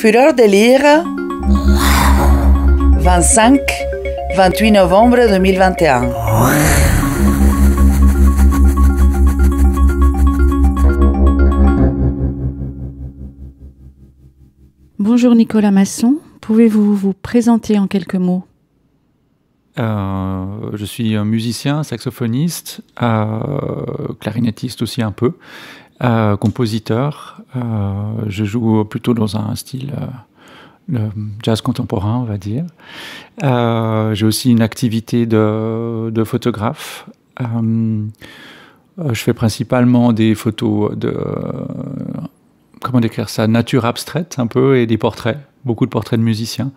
Fureur de lire 25 28 novembre 2021 Bonjour Nicolas Masson, pouvez-vous vous présenter en quelques mots euh, Je suis un musicien, saxophoniste, euh, clarinettiste aussi un peu, euh, compositeur, euh, je joue plutôt dans un style euh, le jazz contemporain, on va dire. j'ai aussi une activité de, photographe. je fais principalement des photos de, comment décrire ça, nature abstraite un peu, et des portraits, beaucoup de portraits de musiciens.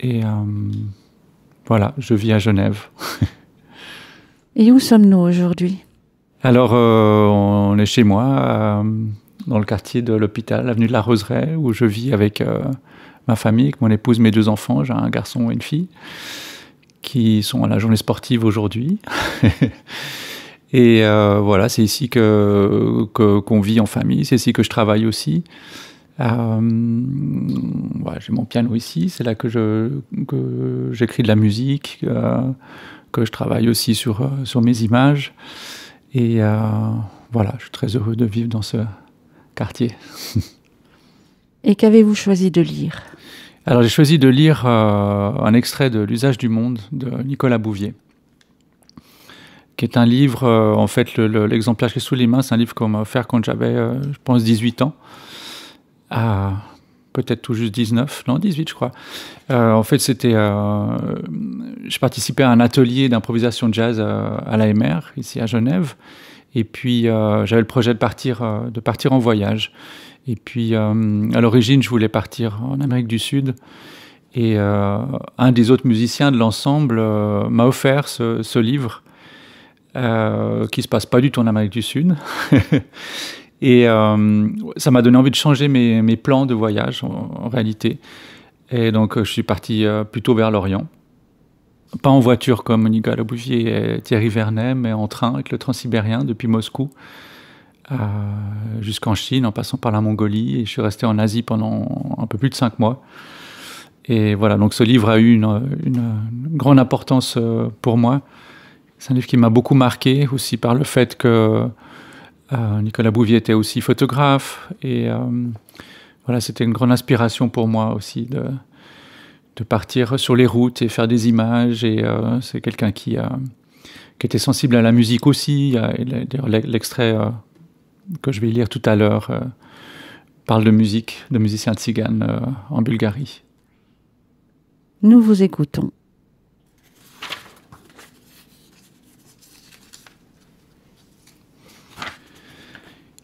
et voilà, je vis à Genève. et où sommes-nous aujourd'hui alors, euh, on est chez moi, euh, dans le quartier de l'hôpital, avenue de la Roseraie, où je vis avec euh, ma famille, avec mon épouse, mes deux enfants. J'ai un garçon et une fille qui sont à la journée sportive aujourd'hui. et voilà, c'est ici que, qu'on vit en famille, c'est ici que je travaille aussi. j'ai mon piano ici, c'est là que, que j'écris de la musique, que je travaille aussi sur, sur mes images. Et euh, voilà, je suis très heureux de vivre dans ce quartier. Et qu'avez-vous choisi de lire Alors j'ai choisi de lire euh, un extrait de L'usage du monde de Nicolas Bouvier, qui est un livre, euh, en fait l'exemplaire qui est sous les mains, c'est un livre qu'on m'a offert quand j'avais, je pense, 18 ans. Ah, peut-être tout juste 19, non 18 je crois. Euh, en fait, c'était, euh, je participais à un atelier d'improvisation jazz euh, à l'AMR ici à Genève, et puis j'avais le projet de partir, de partir en voyage. Et puis à l'origine, je voulais partir en Amérique du Sud. Et un des autres musiciens de l'ensemble m'a offert ce, livre qui se passe pas du tout en Amérique du Sud. Et euh, ça m'a donné envie de changer mes, plans de voyage en, réalité. Et donc euh, je suis parti euh, plutôt vers l'Orient. Pas en voiture comme Nicolas Bouvier et Thierry Vernet, mais en train avec le transsibérien depuis Moscou jusqu'en Chine en passant par la Mongolie. Et je suis resté en Asie pendant un peu plus de cinq mois. Et voilà, donc ce livre a eu une grande importance pour moi. C'est un livre qui m'a beaucoup marqué aussi par le fait que euh, Nicolas Bouvier était aussi photographe et euh, voilà, c'était une grande inspiration pour moi aussi de, de, partir sur les routes et faire des images. Et euh, c'est quelqu'un qui, qui était sensible à la musique aussi. l'extrait que je vais lire tout à l'heure parle de musique, de musiciens tziganes en Bulgarie. Nous vous écoutons.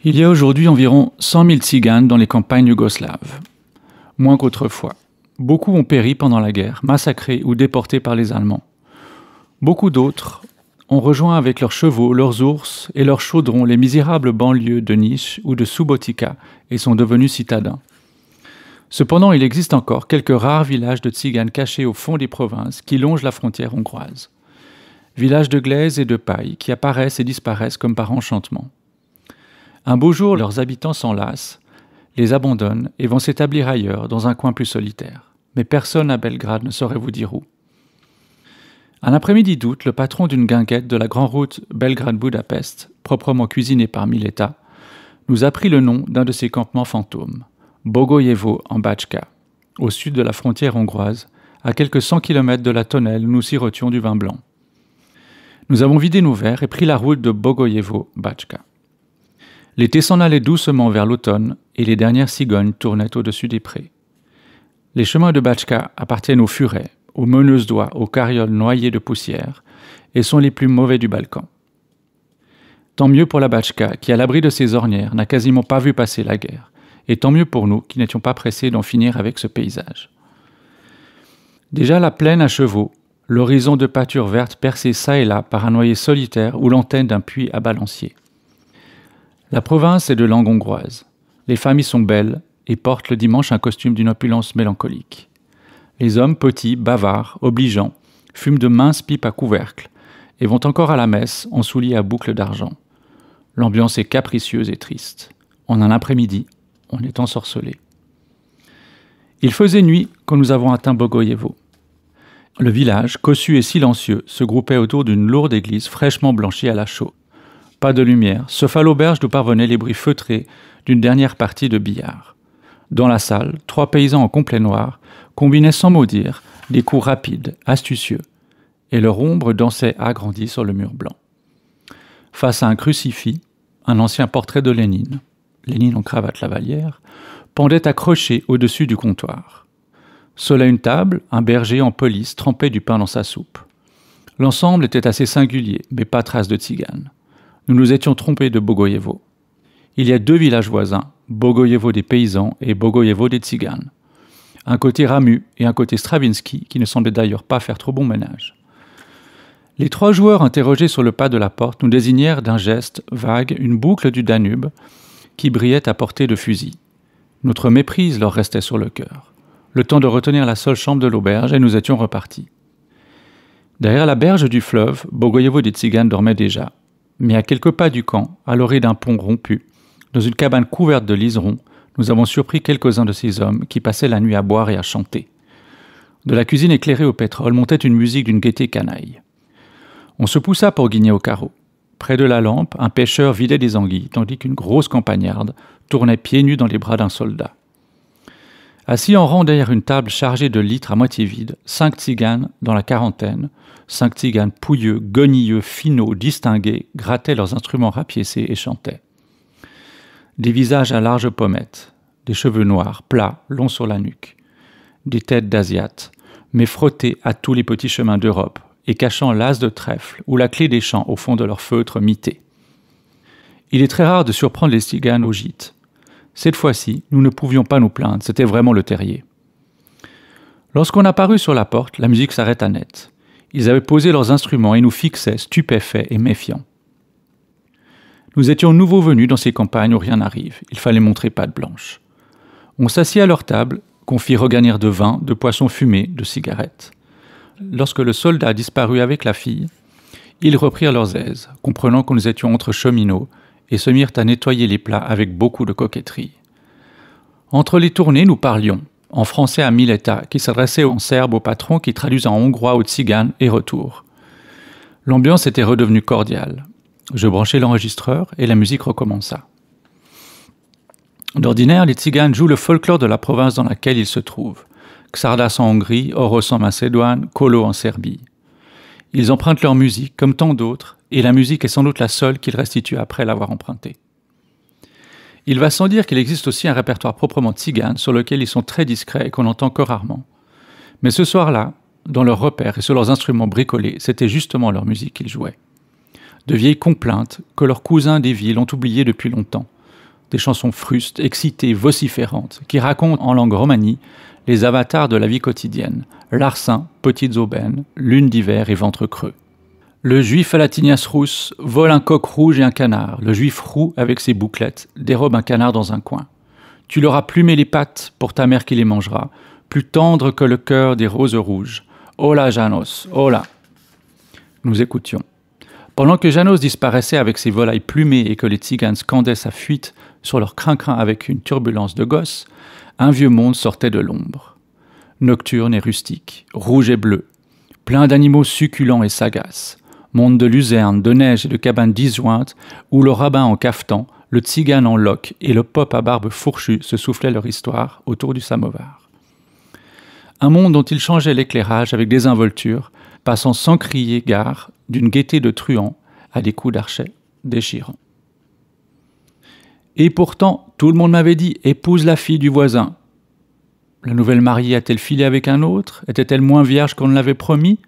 Il y a aujourd'hui environ 100 000 tziganes dans les campagnes yougoslaves, moins qu'autrefois. Beaucoup ont péri pendant la guerre, massacrés ou déportés par les Allemands. Beaucoup d'autres ont rejoint avec leurs chevaux, leurs ours et leurs chaudrons les misérables banlieues de Nis ou de Subotica et sont devenus citadins. Cependant, il existe encore quelques rares villages de tziganes cachés au fond des provinces qui longent la frontière hongroise. Villages de glaise et de paille qui apparaissent et disparaissent comme par enchantement. Un beau jour, leurs habitants s'enlacent, les abandonnent et vont s'établir ailleurs, dans un coin plus solitaire. Mais personne à Belgrade ne saurait vous dire où. Un après-midi d'août, le patron d'une guinguette de la grande route Belgrade-Budapest, proprement cuisinée par Mileta, nous a pris le nom d'un de ses campements fantômes, Bogoyevo en Bachka, au sud de la frontière hongroise, à quelques 100 km de la tonnelle où nous sirotions du vin blanc. Nous avons vidé nos verres et pris la route de Bogoyevo-Bachka. L'été s'en allait doucement vers l'automne et les dernières cigognes tournaient au-dessus des prés. Les chemins de Batchka appartiennent aux furets, aux meneuses doigts, aux carrioles noyées de poussière et sont les plus mauvais du Balkan. Tant mieux pour la Batchka qui, à l'abri de ses ornières, n'a quasiment pas vu passer la guerre, et tant mieux pour nous qui n'étions pas pressés d'en finir avec ce paysage. Déjà la plaine à chevaux, l'horizon de pâture verte percé çà et là par un noyer solitaire ou l'antenne d'un puits à balancier. La province est de langue hongroise. Les femmes y sont belles et portent le dimanche un costume d'une opulence mélancolique. Les hommes petits, bavards, obligeants, fument de minces pipes à couvercle et vont encore à la messe en souliers à boucles d'argent. L'ambiance est capricieuse et triste. En un après-midi, on est ensorcelé. Il faisait nuit quand nous avons atteint Bogoyevo. Le village, cossu et silencieux, se groupait autour d'une lourde église fraîchement blanchie à la chaux. Pas de lumière. Sauf à l'auberge d'où parvenaient les bruits feutrés d'une dernière partie de billard. Dans la salle, trois paysans en complet noir combinaient sans maudire des coups rapides, astucieux, et leur ombre dansait agrandie sur le mur blanc. Face à un crucifix, un ancien portrait de Lénine, Lénine en cravate lavalière, pendait accroché au-dessus du comptoir. Seul à une table, un berger en police trempait du pain dans sa soupe. L'ensemble était assez singulier, mais pas trace de tzigane nous nous étions trompés de Bogoyevo. Il y a deux villages voisins, Bogoyevo des paysans et Bogoyevo des tziganes. Un côté Ramu et un côté Stravinsky, qui ne semblait d'ailleurs pas faire trop bon ménage. Les trois joueurs interrogés sur le pas de la porte nous désignèrent d'un geste vague une boucle du Danube qui brillait à portée de fusil. Notre méprise leur restait sur le cœur. Le temps de retenir la seule chambre de l'auberge et nous étions repartis. Derrière la berge du fleuve, Bogoyevo des tziganes dormait déjà, mais à quelques pas du camp, à l'orée d'un pont rompu, dans une cabane couverte de liserons, nous avons surpris quelques-uns de ces hommes qui passaient la nuit à boire et à chanter. De la cuisine éclairée au pétrole montait une musique d'une gaieté canaille. On se poussa pour guigner au carreau. Près de la lampe, un pêcheur vidait des anguilles, tandis qu'une grosse campagnarde tournait pieds nus dans les bras d'un soldat. Assis en rang derrière une table chargée de litres à moitié vide, cinq tziganes dans la quarantaine, cinq tziganes pouilleux, gonilleux, finaux, distingués, grattaient leurs instruments rapiécés et chantaient. Des visages à larges pommettes, des cheveux noirs, plats, longs sur la nuque, des têtes d'asiates, mais frottées à tous les petits chemins d'Europe et cachant l'as de trèfle ou la clé des champs au fond de leurs feutres mités. Il est très rare de surprendre les tziganes au gîte. Cette fois-ci, nous ne pouvions pas nous plaindre, c'était vraiment le terrier. Lorsqu'on apparut sur la porte, la musique s'arrêta net. Ils avaient posé leurs instruments et nous fixaient, stupéfaits et méfiants. Nous étions nouveaux venus dans ces campagnes où rien n'arrive, il fallait montrer patte blanche. On s'assit à leur table, qu'on fit regagner de vin, de poissons fumés, de cigarettes. Lorsque le soldat disparut avec la fille, ils reprirent leurs aises, comprenant que nous étions entre cheminots, et se mirent à nettoyer les plats avec beaucoup de coquetterie. Entre les tournées, nous parlions, en français à Mileta, qui s'adressait en serbe au patron qui traduisait en hongrois aux tziganes, et retour. L'ambiance était redevenue cordiale. Je branchai l'enregistreur et la musique recommença. D'ordinaire, les tziganes jouent le folklore de la province dans laquelle ils se trouvent. Xardas en Hongrie, Oros en Macédoine, Kolo en Serbie. Ils empruntent leur musique, comme tant d'autres, et la musique est sans doute la seule qu'il restitue après l'avoir empruntée. Il va sans dire qu'il existe aussi un répertoire proprement tzigane sur lequel ils sont très discrets et qu'on entend que rarement. Mais ce soir-là, dans leurs repères et sur leurs instruments bricolés, c'était justement leur musique qu'ils jouaient. De vieilles complaintes que leurs cousins des villes ont oubliées depuis longtemps. Des chansons frustes, excitées, vociférantes, qui racontent en langue romanie les avatars de la vie quotidienne, larcins, petites aubaines, lune d'hiver et ventre creux. Le juif à la tignasse rousse vole un coq rouge et un canard. Le juif roux, avec ses bouclettes, dérobe un canard dans un coin. Tu leur as plumé les pattes pour ta mère qui les mangera, plus tendre que le cœur des roses rouges. Hola Janos, hola Nous écoutions. Pendant que Janos disparaissait avec ses volailles plumées et que les tziganes scandaient sa fuite sur leur crin-crin avec une turbulence de gosse, un vieux monde sortait de l'ombre. Nocturne et rustique, rouge et bleu, plein d'animaux succulents et sagaces monde de luzerne, de neige et de cabanes disjointes, où le rabbin en caftan, le tzigane en loque et le pop à barbe fourchue se soufflaient leur histoire autour du samovar. Un monde dont ils changeaient l'éclairage avec désinvolture, passant sans crier gare d'une gaieté de truands à des coups d'archet déchirants. Et pourtant, tout le monde m'avait dit épouse la fille du voisin. La nouvelle mariée a-t-elle filé avec un autre Était-elle moins vierge qu'on ne l'avait promis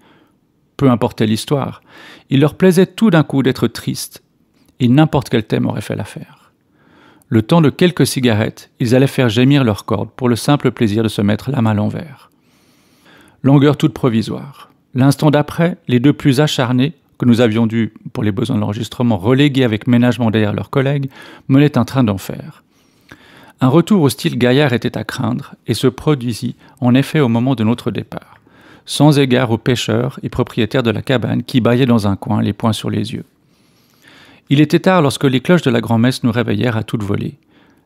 peu importait l'histoire. Il leur plaisait tout d'un coup d'être tristes, et n'importe quel thème aurait fait l'affaire. Le temps de quelques cigarettes, ils allaient faire gémir leurs cordes pour le simple plaisir de se mettre main à l'envers. Longueur toute provisoire. L'instant d'après, les deux plus acharnés, que nous avions dû, pour les besoins de l'enregistrement, reléguer avec ménagement derrière leurs collègues, menaient un train d'enfer. Un retour au style gaillard était à craindre et se produisit en effet au moment de notre départ sans égard aux pêcheurs et propriétaires de la cabane qui bâillaient dans un coin, les poings sur les yeux. Il était tard lorsque les cloches de la grand-messe nous réveillèrent à toute volée.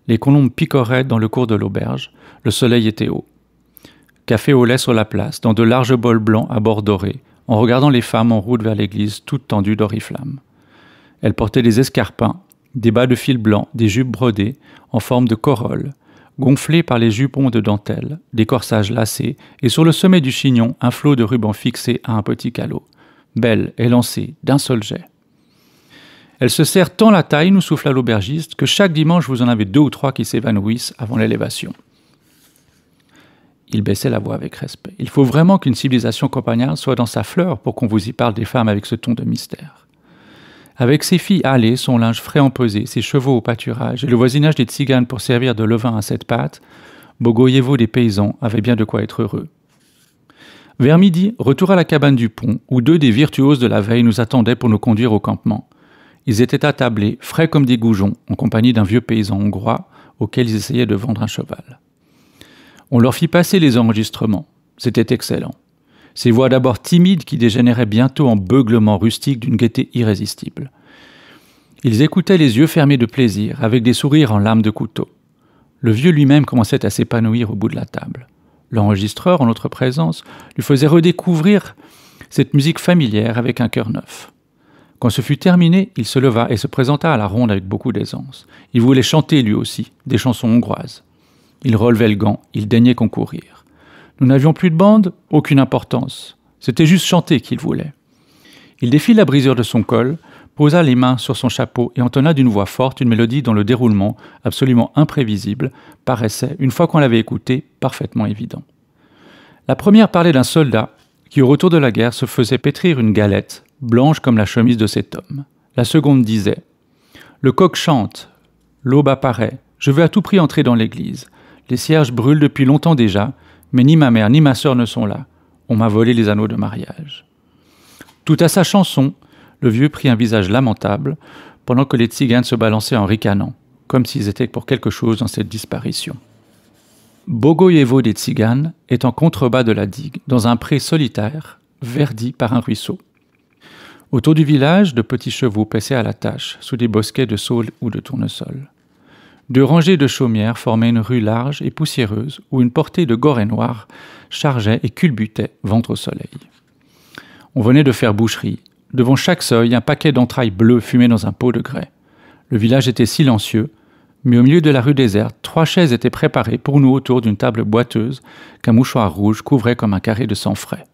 Les colombes picoraient dans le cours de l'auberge, le soleil était haut. Café au lait sur la place, dans de larges bols blancs à bord doré, en regardant les femmes en route vers l'église toutes tendues d'oriflamme. Elles portaient des escarpins, des bas de fil blanc, des jupes brodées en forme de corolle, gonflée par les jupons de dentelle, des corsages lacés, et sur le sommet du chignon, un flot de rubans fixé à un petit calot. Belle et lancée d'un seul jet. Elle se serre tant la taille, nous souffla l'aubergiste, que chaque dimanche vous en avez deux ou trois qui s'évanouissent avant l'élévation. Il baissait la voix avec respect. Il faut vraiment qu'une civilisation campagnarde soit dans sa fleur pour qu'on vous y parle des femmes avec ce ton de mystère. Avec ses filles allées, son linge frais empesé, ses chevaux au pâturage, et le voisinage des tziganes pour servir de levain à cette pâte, Bogoyevo des paysans avait bien de quoi être heureux. Vers midi, retour à la cabane du pont, où deux des virtuoses de la veille nous attendaient pour nous conduire au campement. Ils étaient attablés, frais comme des goujons, en compagnie d'un vieux paysan hongrois, auquel ils essayaient de vendre un cheval. On leur fit passer les enregistrements. C'était excellent. Ces voix d'abord timides qui dégénéraient bientôt en beuglements rustiques d'une gaieté irrésistible. Ils écoutaient les yeux fermés de plaisir, avec des sourires en lames de couteau. Le vieux lui-même commençait à s'épanouir au bout de la table. L'enregistreur, en notre présence, lui faisait redécouvrir cette musique familière avec un cœur neuf. Quand ce fut terminé, il se leva et se présenta à la ronde avec beaucoup d'aisance. Il voulait chanter lui aussi, des chansons hongroises. Il relevait le gant, il daignait concourir. Nous n'avions plus de bande, aucune importance. C'était juste chanter qu'il voulait. Il défit la brisure de son col, posa les mains sur son chapeau et entonna d'une voix forte une mélodie dont le déroulement, absolument imprévisible, paraissait, une fois qu'on l'avait écouté, parfaitement évident. La première parlait d'un soldat qui, au retour de la guerre, se faisait pétrir une galette, blanche comme la chemise de cet homme. La seconde disait Le coq chante, l'aube apparaît, je veux à tout prix entrer dans l'église. Les cierges brûlent depuis longtemps déjà, mais ni ma mère ni ma sœur ne sont là. On m'a volé les anneaux de mariage. Tout à sa chanson, le vieux prit un visage lamentable, pendant que les tziganes se balançaient en ricanant, comme s'ils étaient pour quelque chose dans cette disparition. Bogoyevo des tziganes est en contrebas de la digue, dans un pré solitaire, verdi par un ruisseau. Autour du village, de petits chevaux paissaient à la tâche, sous des bosquets de saules ou de tournesols. Deux rangées de chaumières formaient une rue large et poussiéreuse où une portée de et noir chargeait et culbutait ventre au soleil. On venait de faire boucherie. Devant chaque seuil, un paquet d'entrailles bleues fumait dans un pot de grès. Le village était silencieux, mais au milieu de la rue déserte, trois chaises étaient préparées pour nous autour d'une table boiteuse qu'un mouchoir rouge couvrait comme un carré de sang frais.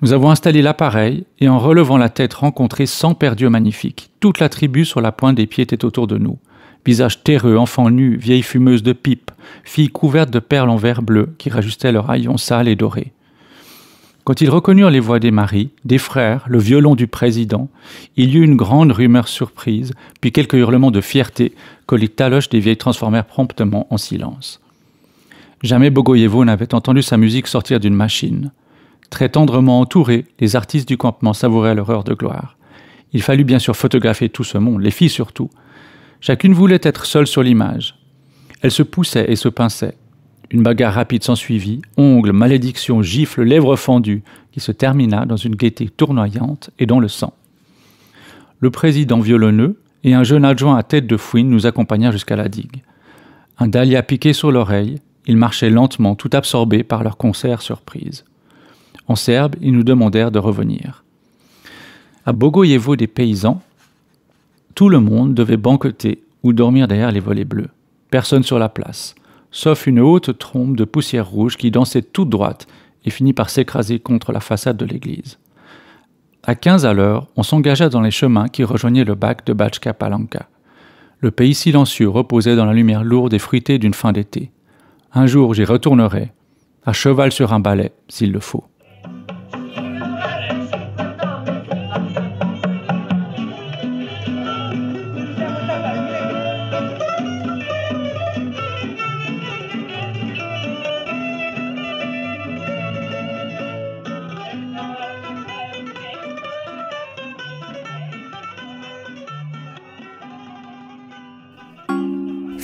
Nous avons installé l'appareil et en relevant la tête rencontré cent perdus magnifiques. Toute la tribu sur la pointe des pieds était autour de nous visages terreux, enfants nus, vieilles fumeuses de pipe, filles couvertes de perles en verre bleu qui rajustaient leurs haillons sales et dorés. Quand ils reconnurent les voix des maris, des frères, le violon du président, il y eut une grande rumeur surprise, puis quelques hurlements de fierté que les taloches des vieilles transformèrent promptement en silence. Jamais Bogoyevo n'avait entendu sa musique sortir d'une machine. Très tendrement entourés, les artistes du campement savouraient leur heure de gloire. Il fallut bien sûr photographier tout ce monde, les filles surtout, Chacune voulait être seule sur l'image. Elle se poussait et se pinçait. Une bagarre rapide s'ensuivit, ongles, malédictions, gifles, lèvres fendues, qui se termina dans une gaieté tournoyante et dans le sang. Le président violonneux et un jeune adjoint à tête de fouine nous accompagnèrent jusqu'à la digue. Un dahlia piqué sur l'oreille, ils marchaient lentement, tout absorbés par leur concert surprise. En serbe, ils nous demandèrent de revenir. À Bogoyevo des paysans, tout le monde devait banqueter ou dormir derrière les volets bleus. Personne sur la place, sauf une haute trombe de poussière rouge qui dansait toute droite et finit par s'écraser contre la façade de l'église. À 15 à l'heure, on s'engagea dans les chemins qui rejoignaient le bac de Bachka Palanka. Le pays silencieux reposait dans la lumière lourde et fruitée d'une fin d'été. Un jour, j'y retournerai, à cheval sur un balai, s'il le faut.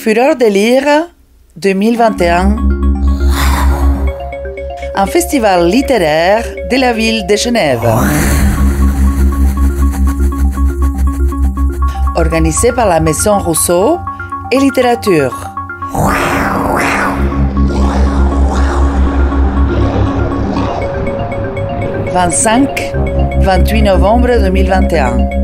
Fureur de lire 2021. Un festival littéraire de la ville de Genève. Organisé par la Maison Rousseau et Littérature. « 25-28 novembre 2021.